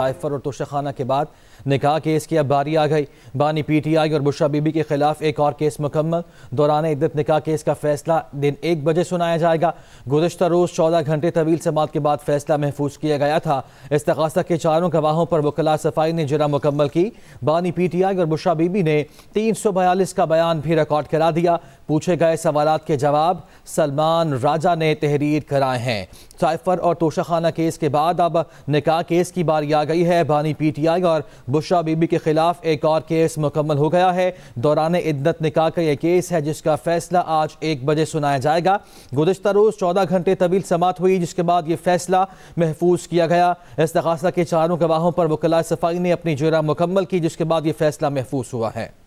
cipher और तोशाखाना के बाद निकाह केस की अब बारी आ गई बानी पी टी आई और बुशा बीबी के खिलाफ एक और केस मुकम्मल दौरान इद्दत निकाह केस का फैसला दिन एक बजे सुनाया जाएगा गुजशत रोज़ चौदह घंटे तवील समात के बाद फैसला महफूज किया गया था इस तकास्ता के चारों गवाहों पर वकला सफाई ने जरा मुकम्मल की बानी पी टी आई और बुशा बीबी ने तीन सौ बयालीस का बयान भी रिकॉर्ड करा दिया पूछे गए सवाल के जवाब सलमान राजा ने तहरीर कराए हैं साइफर और तोशाखाना केस के बाद अब निकाह केस की बारी आ गई है बानी पीटीआई और बुशा बीबी के खिलाफ एक और केस मुकम्मल हो गया है दौरान इद्दत निकाह का यह केस है जिसका फैसला आज एक बजे सुनाया जाएगा गुजशत रोज चौदह घंटे तवील समाप्त हुई जिसके बाद ये फैसला महफूज किया गया इस तकासा के चारों गवाहों पर वकला सफाई ने अपनी जुरा मुकम्मल की जिसके बाद ये फैसला महफूज हुआ है